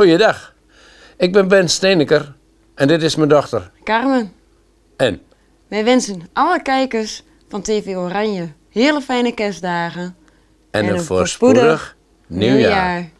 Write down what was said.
Goeiedag. Ik ben Ben Steeneker en dit is mijn dochter. Carmen. En? Wij wensen alle kijkers van TV Oranje hele fijne kerstdagen. En, een, voorspoedig, nieuwjaar.